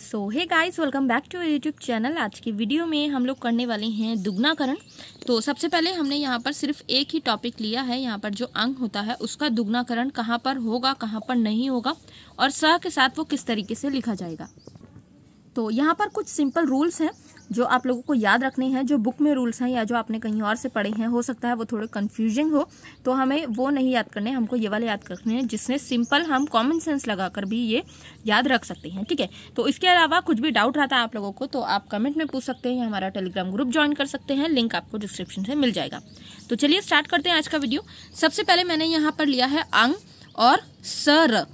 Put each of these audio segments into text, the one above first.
so hey guys welcome back to YouTube channel आज की video में हम लोग करने वाले हैं दुगनाकरण तो सबसे पहले हमने यहाँ पर सिर्फ एक ही टॉपिक लिया है यहाँ पर जो अंग होता है उसका दुगनाकरण कहाँ पर होगा कहाँ पर नहीं होगा और स के साथ वो किस तरीके से लिखा जाएगा तो यहाँ पर कुछ सिंपल रूल्स हैं जो आप लोगों को याद रखने हैं जो बुक में रूल्स हैं या जो आपने कहीं और से पढ़े हैं हो सकता है वो थोड़े कन्फ्यूजिंग हो तो हमें वो नहीं याद करने हमको ये वाले याद रखने हैं जिसने सिंपल हम कॉमन सेंस लगाकर भी ये याद रख सकते हैं ठीक है तो इसके अलावा कुछ भी डाउट रहता है आप लोगों को तो आप कमेंट में पूछ सकते हैं हमारा टेलीग्राम ग्रुप ज्वाइन कर सकते हैं लिंक आपको डिस्क्रिप्शन से मिल जाएगा तो चलिए स्टार्ट करते हैं आज का वीडियो सबसे पहले मैंने यहाँ पर लिया है अंग और सर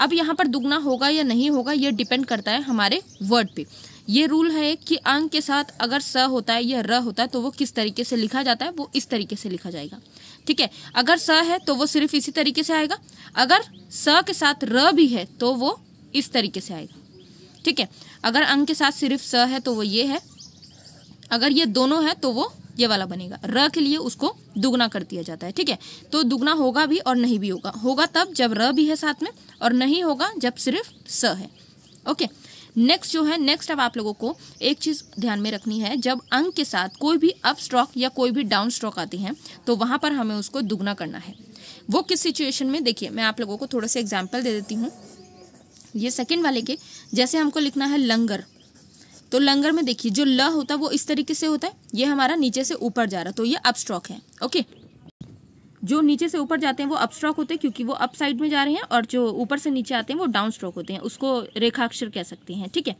अब यहाँ पर दुगना होगा या नहीं होगा ये डिपेंड करता है हमारे वर्ड पे ये रूल है कि अंग के साथ अगर स होता है या र होता है तो वो किस तरीके से लिखा जाता है वो इस तरीके से लिखा जाएगा ठीक है अगर स है तो वो सिर्फ इसी तरीके से आएगा अगर स के साथ र भी है तो वो इस तरीके से आएगा ठीक है अगर अंग के साथ सिर्फ स है तो वो ये है अगर ये दोनों है तो वो ये वाला बनेगा र के लिए उसको दुगना कर दिया जाता है ठीक है तो दुगना होगा भी और नहीं भी होगा होगा तब जब र भी है साथ में और नहीं होगा जब सिर्फ स है ओके नेक्स्ट जो है नेक्स्ट अब आप लोगों को एक चीज़ ध्यान में रखनी है जब अंक के साथ कोई भी अप स्ट्रॉक या कोई भी डाउन स्ट्रॉक आती है तो वहां पर हमें उसको दुगना करना है वो किस सिचुएशन में देखिए मैं आप लोगों को थोड़ा सा एग्जाम्पल दे देती हूँ ये सेकेंड वाले के जैसे हमको लिखना है लंगर तो लंगर में देखिए जो ल होता है वो इस तरीके से होता है ये हमारा नीचे से ऊपर जा रहा है तो ये अपस्ट्रॉक है ओके जो नीचे से ऊपर जाते हैं वो अपस्ट्रोक होते हैं क्योंकि वो अप साइड में जा रहे हैं और जो ऊपर से नीचे आते हैं वो डाउन स्ट्रोक होते हैं उसको रेखाक्षर कह सकते हैं ठीक है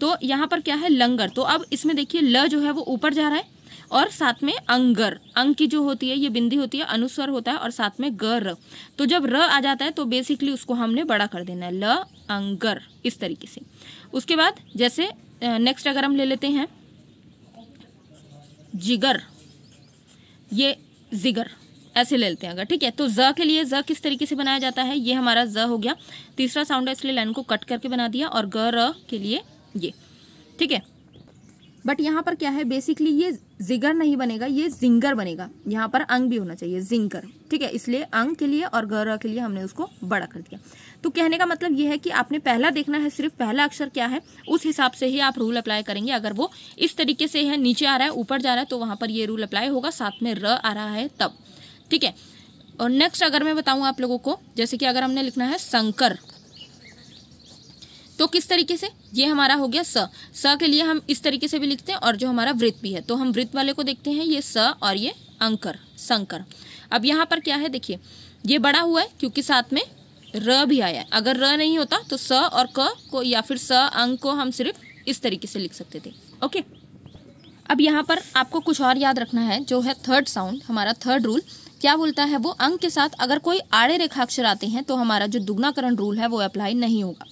तो यहाँ पर क्या है लंगर तो अब इसमें देखिए ल जो है वो ऊपर जा रहा है और साथ में अंगर अंग की जो होती है ये बिंदी होती है अनुस्वर होता है और साथ में गर तो जब र आ जाता है तो बेसिकली उसको हमने बड़ा कर देना है ल अंगर इस तरीके से उसके बाद जैसे नेक्स्ट अगर हम ले लेते हैं जिगर ये जिगर ऐसे ले लेते हैं अगर ठीक है तो ज के लिए ज किस तरीके से बनाया जाता है ये हमारा ज हो गया तीसरा साउंड है इसलिए लाइन को कट करके बना दिया और ग र के लिए ये ठीक है बट यहाँ पर क्या है बेसिकली ये जिगर नहीं बनेगा ये जिंगर बनेगा यहाँ पर अंग भी होना चाहिए जिंगर ठीक है इसलिए अंग के लिए और गर के लिए हमने उसको बड़ा कर दिया तो कहने का मतलब ये है कि आपने पहला देखना है सिर्फ पहला अक्षर क्या है उस हिसाब से ही आप रूल अप्लाई करेंगे अगर वो इस तरीके से है नीचे आ रहा है ऊपर जा रहा है तो वहां पर ये रूल अप्लाई होगा साथ में र आ रहा है तब ठीक है और नेक्स्ट अगर मैं बताऊं आप लोगों को जैसे कि अगर हमने लिखना है संकर तो किस तरीके से ये हमारा हो गया स स के लिए हम इस तरीके से भी लिखते हैं और जो हमारा वृत्त भी है तो हम वृत्त वाले को देखते हैं ये स और ये अंकर संकर अब यहाँ पर क्या है देखिए ये बड़ा हुआ है क्योंकि साथ में र भी आया है अगर र नहीं होता तो स और क को या फिर स अंक को हम सिर्फ इस तरीके से लिख सकते थे ओके अब यहाँ पर आपको कुछ और याद रखना है जो है थर्ड साउंड हमारा थर्ड रूल क्या बोलता है वो अंक के साथ अगर कोई आड़े रेखाक्षर आते हैं तो हमारा जो दुगनाकरण रूल है वो अप्लाई नहीं होगा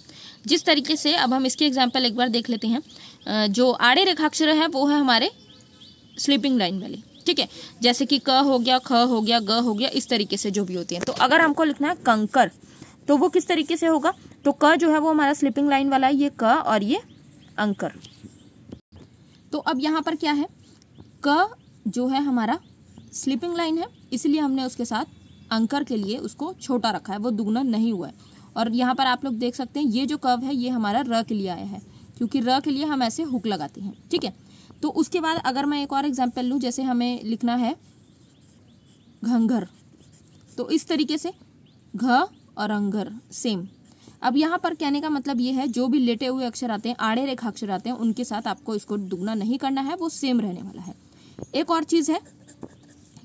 जिस तरीके से अब हम इसके एग्जाम्पल एक बार देख लेते हैं जो आड़े रेखाक्षर है वो है हमारे स्लीपिंग लाइन वाले ठीक है जैसे कि क हो गया ख हो गया ग हो गया इस तरीके से जो भी होती हैं तो अगर हमको लिखना है कंकर तो वो किस तरीके से होगा तो क जो है वो हमारा स्लीपिंग लाइन वाला है ये क और ये अंकर तो अब यहाँ पर क्या है क जो है हमारा स्लीपिंग लाइन है इसलिए हमने उसके साथ अंकर के लिए उसको छोटा रखा है वो दुगना नहीं हुआ है और यहाँ पर आप लोग देख सकते हैं ये जो कर्व है ये हमारा र के लिए आया है क्योंकि र के लिए हम ऐसे हुक लगाते हैं ठीक है तो उसके बाद अगर मैं एक और एग्जाम्पल लूँ जैसे हमें लिखना है घंघर तो इस तरीके से घ और अंघर सेम अब यहाँ पर कहने का मतलब ये है जो भी लेटे हुए अक्षर आते हैं आड़े रेखा अक्षर आते हैं उनके साथ आपको इसको दुगना नहीं करना है वो सेम रहने वाला है एक और चीज़ है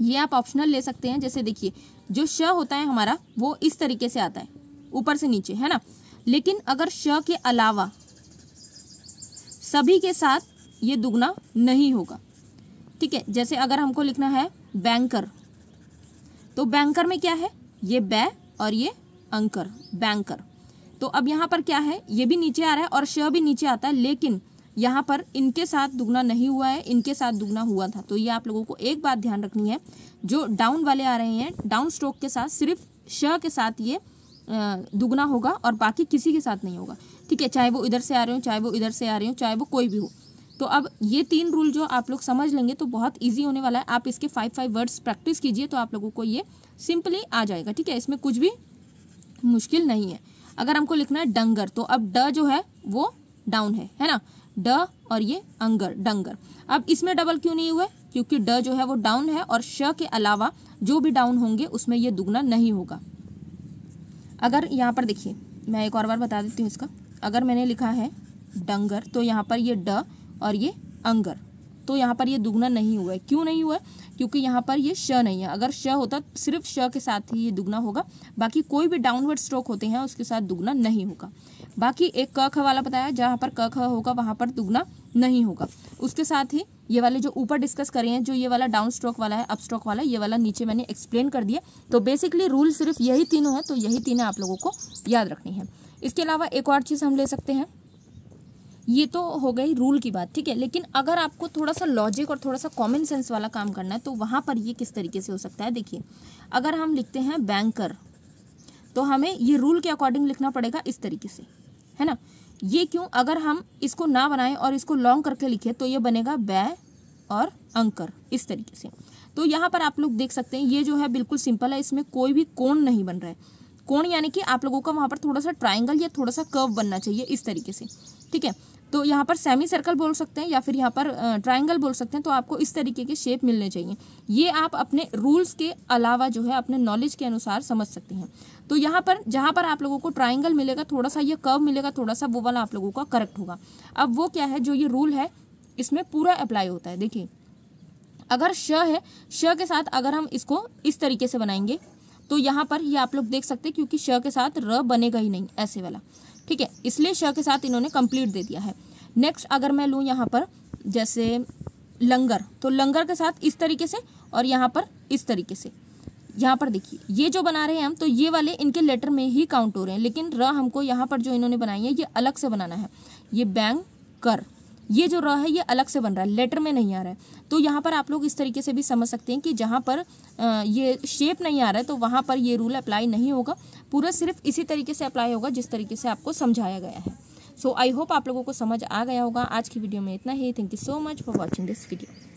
ये आप ऑप्शनल ले सकते हैं जैसे देखिए जो श होता है हमारा वो इस तरीके से आता है ऊपर से नीचे है ना लेकिन अगर श के अलावा सभी के साथ ये दुगना नहीं होगा ठीक है जैसे अगर हमको लिखना है बैंकर तो बैंकर में क्या है ये बै और ये अंकर बैंकर तो अब यहाँ पर क्या है ये भी नीचे आ रहा है और श भी नीचे आता है लेकिन यहाँ पर इनके साथ दुगना नहीं हुआ है इनके साथ दुगना हुआ था तो ये आप लोगों को एक बात ध्यान रखनी है जो डाउन वाले आ रहे हैं डाउन स्ट्रोक के साथ सिर्फ श के साथ ये दुगना होगा और बाकी किसी के साथ नहीं होगा ठीक है चाहे वो इधर से आ रहे हो चाहे वो इधर से आ रहे हो चाहे वो कोई भी हो तो अब ये तीन रूल जो आप लोग समझ लेंगे तो बहुत ईजी होने वाला है आप इसके फाइव फाइव वर्ड्स प्रैक्टिस कीजिए तो आप लोगों को ये सिंपली आ जाएगा ठीक है इसमें कुछ भी मुश्किल नहीं है अगर हमको लिखना है डंगर तो अब ड जो है वो डाउन है है ना ड और ये अंगर डंगर अब इसमें डबल क्यों नहीं हुआ क्योंकि ड जो है वो डाउन है और श के अलावा जो भी डाउन होंगे उसमें ये दुगना नहीं होगा अगर यहाँ पर देखिए मैं एक और बार बता देती हूँ इसका अगर मैंने लिखा है डंगर तो यहाँ पर ये ड और ये अंगर तो यहाँ पर ये दुगना नहीं हुआ है क्यों नहीं हुआ है क्योंकि यहाँ पर ये श नहीं है अगर श होता सिर्फ श के साथ ही ये दुगना होगा बाकी कोई भी डाउनवर्ड स्ट्रोक होते हैं उसके साथ दुगना नहीं होगा बाकी एक क ख वाला बताया जहाँ पर क ख होगा वहाँ पर दुगना नहीं होगा उसके साथ ही ये वाले जो ऊपर डिस्कस करें हैं जो ये वाला डाउन स्ट्रोक वाला है अप स्ट्रोक वाला है ये वाला नीचे मैंने एक्सप्लेन कर दिया तो बेसिकली रूल सिर्फ यही तीनों है तो यही तीनों आप लोगों को याद रखनी है इसके अलावा एक और चीज़ हम ले सकते हैं ये तो हो गई रूल की बात ठीक है लेकिन अगर आपको थोड़ा सा लॉजिक और थोड़ा सा कॉमन सेंस वाला काम करना है तो वहाँ पर ये किस तरीके से हो सकता है देखिए अगर हम लिखते हैं बैंकर तो हमें ये रूल के अकॉर्डिंग लिखना पड़ेगा इस तरीके से है ना ये क्यों अगर हम इसको ना बनाएं और इसको लॉन्ग करके लिखें तो ये बनेगा बै और अंकर इस तरीके से तो यहाँ पर आप लोग देख सकते हैं ये जो है बिल्कुल सिंपल है इसमें कोई भी कोण नहीं बन रहा है कोण यानी कि आप लोगों का वहाँ पर थोड़ा सा ट्राइंगल या थोड़ा सा कर्व बनना चाहिए इस तरीके से ठीक है तो यहाँ पर सेमी सर्कल बोल सकते हैं या फिर यहाँ पर ट्राइंगल बोल सकते हैं तो आपको इस तरीके के शेप मिलने चाहिए ये आप अपने रूल्स के अलावा जो है अपने नॉलेज के अनुसार समझ सकते हैं तो यहाँ पर जहाँ पर आप लोगों को ट्राइंगल मिलेगा थोड़ा सा ये कर्व मिलेगा थोड़ा सा वो वाला आप लोगों का करेक्ट होगा अब वो क्या है जो ये रूल है इसमें पूरा अप्लाई होता है देखिए अगर श है श के साथ अगर हम इसको इस तरीके से बनाएंगे तो यहाँ पर ये आप लोग देख सकते हैं क्योंकि श के साथ र बनेगा ही नहीं ऐसे वाला ठीक है इसलिए श के साथ इन्होंने कंप्लीट दे दिया है नेक्स्ट अगर मैं लूँ यहाँ पर जैसे लंगर तो लंगर के साथ इस तरीके से और यहाँ पर इस तरीके से यहाँ पर देखिए ये जो बना रहे हैं हम तो ये वाले इनके लेटर में ही काउंट हो रहे हैं लेकिन र हमको यहाँ पर जो इन्होंने बनाई है ये अलग से बनाना है ये बैंग कर ये जो र है ये अलग से बन रहा है लेटर में नहीं आ रहा है तो यहाँ पर आप लोग इस तरीके से भी समझ सकते हैं कि जहाँ पर ये शेप नहीं आ रहा है तो वहाँ पर ये रूल अप्लाई नहीं होगा पूरा सिर्फ इसी तरीके से अप्लाई होगा जिस तरीके से आपको समझाया गया है सो आई होप आप लोगों को समझ आ गया होगा आज की वीडियो में इतना ही thank you so much for watching this video